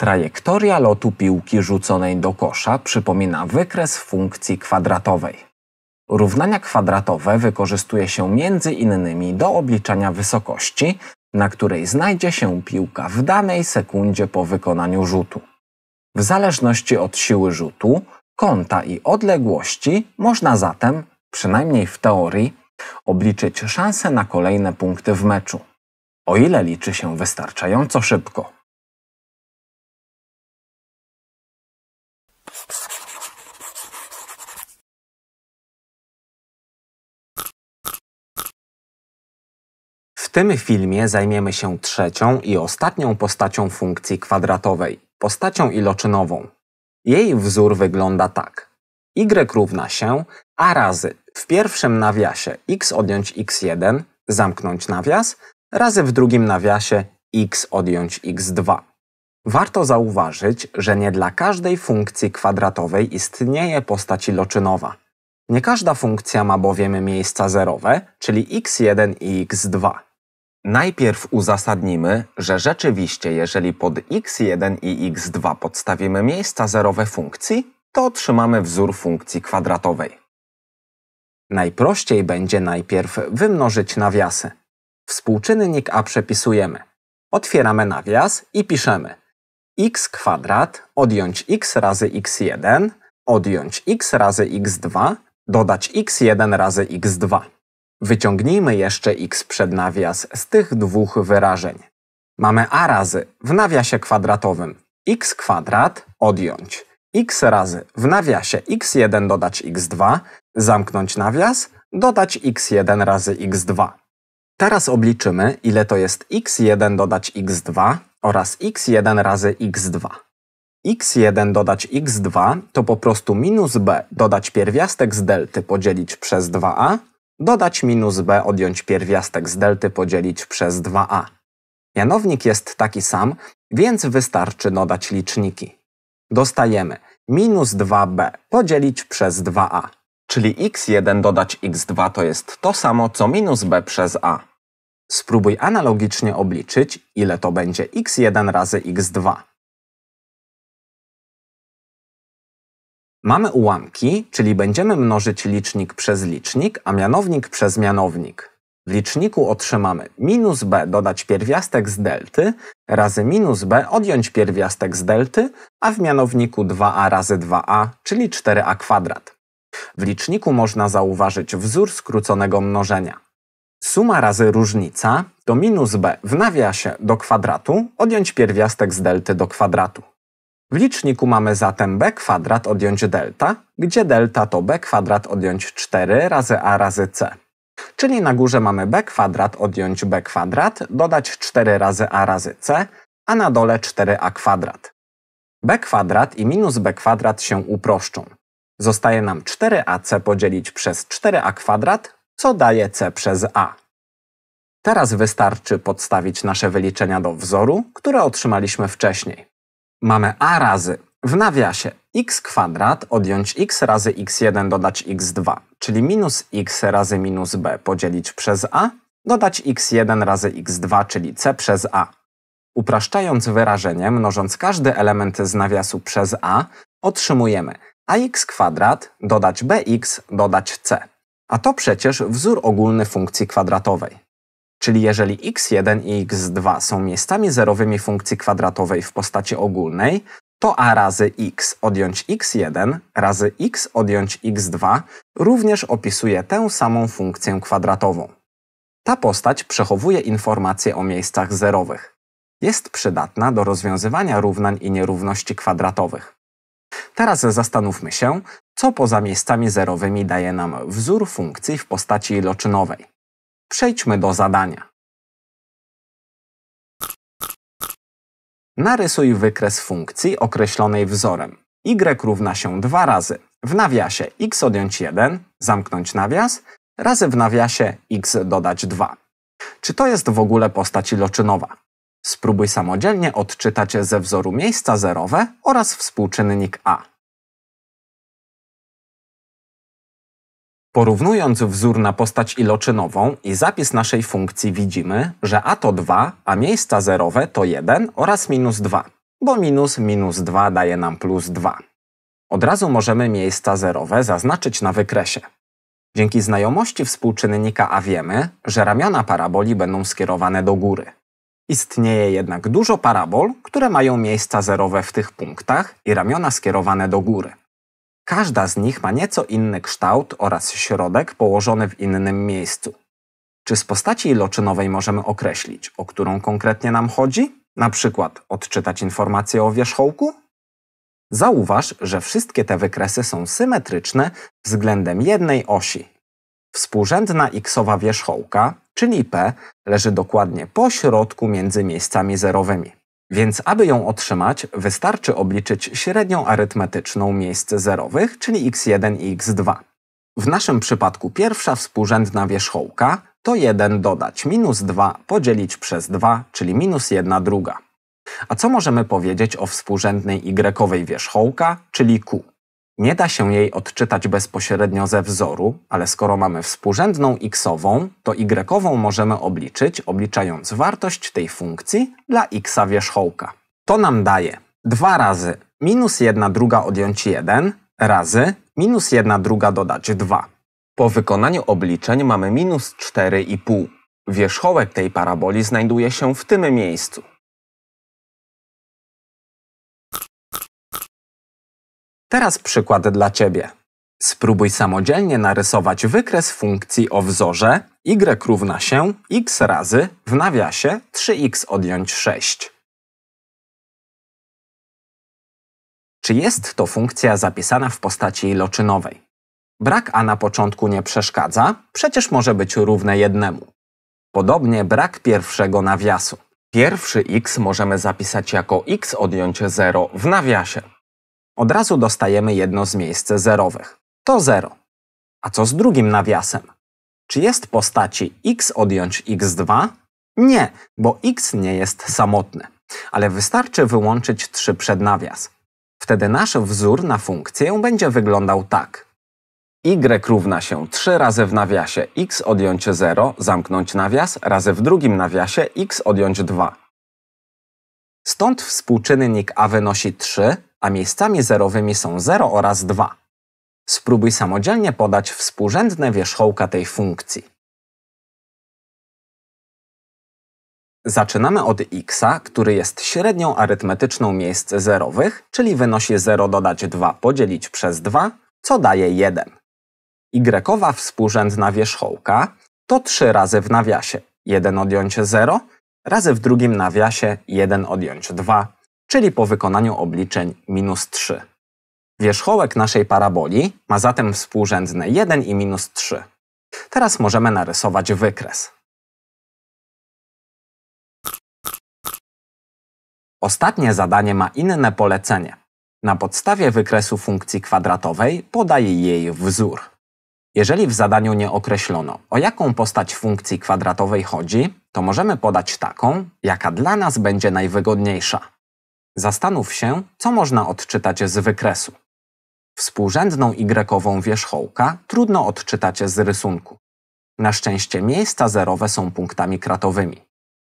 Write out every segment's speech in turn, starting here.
Trajektoria lotu piłki rzuconej do kosza przypomina wykres funkcji kwadratowej. Równania kwadratowe wykorzystuje się między innymi do obliczania wysokości, na której znajdzie się piłka w danej sekundzie po wykonaniu rzutu. W zależności od siły rzutu, kąta i odległości można zatem, przynajmniej w teorii, obliczyć szanse na kolejne punkty w meczu, o ile liczy się wystarczająco szybko. tym filmie zajmiemy się trzecią i ostatnią postacią funkcji kwadratowej, postacią iloczynową. Jej wzór wygląda tak. y równa się a razy w pierwszym nawiasie x odjąć x1, zamknąć nawias, razy w drugim nawiasie x odjąć x2. Warto zauważyć, że nie dla każdej funkcji kwadratowej istnieje postać iloczynowa. Nie każda funkcja ma bowiem miejsca zerowe, czyli x1 i x2. Najpierw uzasadnimy, że rzeczywiście jeżeli pod x1 i x2 podstawimy miejsca zerowe funkcji, to otrzymamy wzór funkcji kwadratowej. Najprościej będzie najpierw wymnożyć nawiasy. Współczynnik a przepisujemy. Otwieramy nawias i piszemy x kwadrat odjąć x razy x1 odjąć x razy x2 dodać x1 razy x2. Wyciągnijmy jeszcze x przed nawias z tych dwóch wyrażeń. Mamy a razy w nawiasie kwadratowym x kwadrat odjąć x razy w nawiasie x1 dodać x2, zamknąć nawias, dodać x1 razy x2. Teraz obliczymy, ile to jest x1 dodać x2 oraz x1 razy x2. x1 dodać x2 to po prostu minus b dodać pierwiastek z delty podzielić przez 2a Dodać minus b, odjąć pierwiastek z delty, podzielić przez 2a. Mianownik jest taki sam, więc wystarczy dodać liczniki. Dostajemy minus 2b podzielić przez 2a, czyli x1 dodać x2 to jest to samo co minus b przez a. Spróbuj analogicznie obliczyć, ile to będzie x1 razy x2. Mamy ułamki, czyli będziemy mnożyć licznik przez licznik, a mianownik przez mianownik. W liczniku otrzymamy minus b dodać pierwiastek z delty razy minus b odjąć pierwiastek z delty, a w mianowniku 2a razy 2a, czyli 4a kwadrat. W liczniku można zauważyć wzór skróconego mnożenia. Suma razy różnica to minus b w nawiasie do kwadratu odjąć pierwiastek z delty do kwadratu. W liczniku mamy zatem b kwadrat odjąć delta, gdzie delta to b kwadrat odjąć 4 razy a razy c. Czyli na górze mamy b kwadrat odjąć b kwadrat, dodać 4 razy a razy c, a na dole 4a kwadrat. b kwadrat i minus b kwadrat się uproszczą. Zostaje nam 4ac podzielić przez 4a kwadrat, co daje c przez a. Teraz wystarczy podstawić nasze wyliczenia do wzoru, które otrzymaliśmy wcześniej mamy a razy w nawiasie x kwadrat odjąć x razy x1 dodać x2, czyli minus x razy minus b podzielić przez a, dodać x1 razy x2, czyli c przez a. Upraszczając wyrażenie, mnożąc każdy element z nawiasu przez a, otrzymujemy ax kwadrat dodać bx dodać c. A to przecież wzór ogólny funkcji kwadratowej. Czyli jeżeli x1 i x2 są miejscami zerowymi funkcji kwadratowej w postaci ogólnej, to a razy x odjąć x1 razy x odjąć x2 również opisuje tę samą funkcję kwadratową. Ta postać przechowuje informacje o miejscach zerowych. Jest przydatna do rozwiązywania równań i nierówności kwadratowych. Teraz zastanówmy się, co poza miejscami zerowymi daje nam wzór funkcji w postaci iloczynowej. Przejdźmy do zadania. Narysuj wykres funkcji określonej wzorem. y równa się 2 razy w nawiasie x odjąć 1, zamknąć nawias, razy w nawiasie x dodać 2. Czy to jest w ogóle postać iloczynowa? Spróbuj samodzielnie odczytać ze wzoru miejsca zerowe oraz współczynnik a. Porównując wzór na postać iloczynową i zapis naszej funkcji widzimy, że a to 2, a miejsca zerowe to 1 oraz minus 2, bo minus minus 2 daje nam plus 2. Od razu możemy miejsca zerowe zaznaczyć na wykresie. Dzięki znajomości współczynnika a wiemy, że ramiona paraboli będą skierowane do góry. Istnieje jednak dużo parabol, które mają miejsca zerowe w tych punktach i ramiona skierowane do góry. Każda z nich ma nieco inny kształt oraz środek położony w innym miejscu. Czy z postaci iloczynowej możemy określić, o którą konkretnie nam chodzi? Na przykład odczytać informację o wierzchołku? Zauważ, że wszystkie te wykresy są symetryczne względem jednej osi. Współrzędna xowa wierzchołka, czyli P, leży dokładnie po środku między miejscami zerowymi. Więc aby ją otrzymać, wystarczy obliczyć średnią arytmetyczną miejsc zerowych, czyli x1 i x2. W naszym przypadku pierwsza współrzędna wierzchołka to 1 dodać minus 2 podzielić przez 2, czyli minus 1 druga. A co możemy powiedzieć o współrzędnej y wierzchołka, czyli q? Nie da się jej odczytać bezpośrednio ze wzoru, ale skoro mamy współrzędną xową, to y możemy obliczyć, obliczając wartość tej funkcji dla x wierzchołka. To nam daje 2 razy minus 1 druga odjąć 1 razy minus 1 druga dodać 2. Po wykonaniu obliczeń mamy minus 4,5. Wierzchołek tej paraboli znajduje się w tym miejscu. Teraz przykład dla Ciebie. Spróbuj samodzielnie narysować wykres funkcji o wzorze y równa się x razy w nawiasie 3x odjąć 6. Czy jest to funkcja zapisana w postaci iloczynowej? Brak a na początku nie przeszkadza, przecież może być równe jednemu. Podobnie brak pierwszego nawiasu. Pierwszy x możemy zapisać jako x odjąć 0 w nawiasie. Od razu dostajemy jedno z miejsc zerowych. To 0. A co z drugim nawiasem? Czy jest postaci x odjąć x2? Nie, bo x nie jest samotny. Ale wystarczy wyłączyć 3 przed nawias. Wtedy nasz wzór na funkcję będzie wyglądał tak. y równa się 3 razy w nawiasie x odjąć 0, zamknąć nawias, razy w drugim nawiasie x odjąć 2. Stąd współczynnik a wynosi 3, a miejscami zerowymi są 0 oraz 2. Spróbuj samodzielnie podać współrzędne wierzchołka tej funkcji. Zaczynamy od x, który jest średnią arytmetyczną miejsc zerowych, czyli wynosi 0 dodać 2 podzielić przez 2, co daje 1. Y współrzędna wierzchołka to 3 razy w nawiasie 1 odjąć 0, razy w drugim nawiasie 1 odjąć 2 czyli po wykonaniu obliczeń minus 3. Wierzchołek naszej paraboli ma zatem współrzędne 1 i minus 3. Teraz możemy narysować wykres. Ostatnie zadanie ma inne polecenie. Na podstawie wykresu funkcji kwadratowej podaj jej wzór. Jeżeli w zadaniu nie określono, o jaką postać funkcji kwadratowej chodzi, to możemy podać taką, jaka dla nas będzie najwygodniejsza. Zastanów się, co można odczytać z wykresu. Współrzędną y wierzchołka trudno odczytać z rysunku. Na szczęście miejsca zerowe są punktami kratowymi.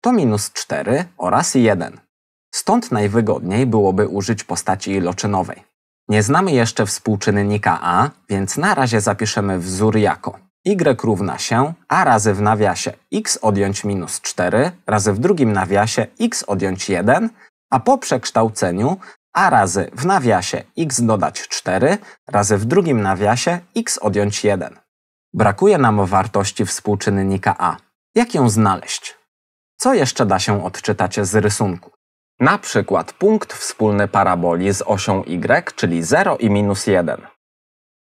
To minus 4 oraz 1. Stąd najwygodniej byłoby użyć postaci iloczynowej. Nie znamy jeszcze współczynnika a, więc na razie zapiszemy wzór jako y równa się a razy w nawiasie x odjąć minus 4 razy w drugim nawiasie x odjąć 1 a po przekształceniu a razy w nawiasie x dodać 4 razy w drugim nawiasie x odjąć 1. Brakuje nam wartości współczynnika a. Jak ją znaleźć? Co jeszcze da się odczytać z rysunku? Na przykład punkt wspólny paraboli z osią y, czyli 0 i minus 1.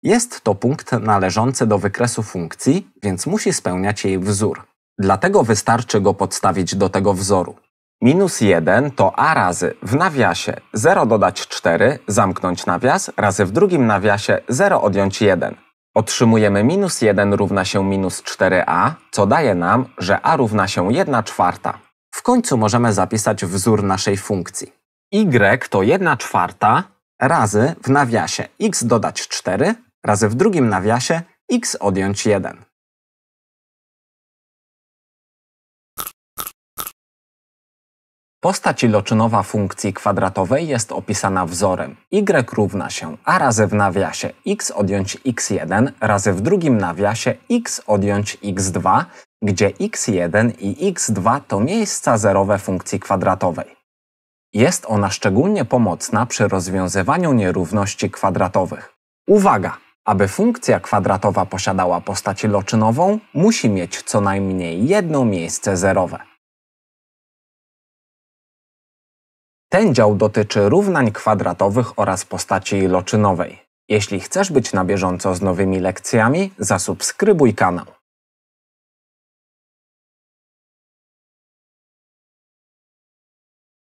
Jest to punkt należący do wykresu funkcji, więc musi spełniać jej wzór. Dlatego wystarczy go podstawić do tego wzoru. Minus 1 to a razy w nawiasie 0 dodać 4, zamknąć nawias, razy w drugim nawiasie 0 odjąć 1. Otrzymujemy minus 1 równa się minus 4a, co daje nam, że a równa się 1 czwarta. W końcu możemy zapisać wzór naszej funkcji. y to 1 czwarta razy w nawiasie x dodać 4, razy w drugim nawiasie x odjąć 1. Postać iloczynowa funkcji kwadratowej jest opisana wzorem y równa się a razy w nawiasie x odjąć x1 razy w drugim nawiasie x odjąć x2, gdzie x1 i x2 to miejsca zerowe funkcji kwadratowej. Jest ona szczególnie pomocna przy rozwiązywaniu nierówności kwadratowych. Uwaga! Aby funkcja kwadratowa posiadała postać iloczynową, musi mieć co najmniej jedno miejsce zerowe. Ten dział dotyczy równań kwadratowych oraz postaci iloczynowej. Jeśli chcesz być na bieżąco z nowymi lekcjami, zasubskrybuj kanał.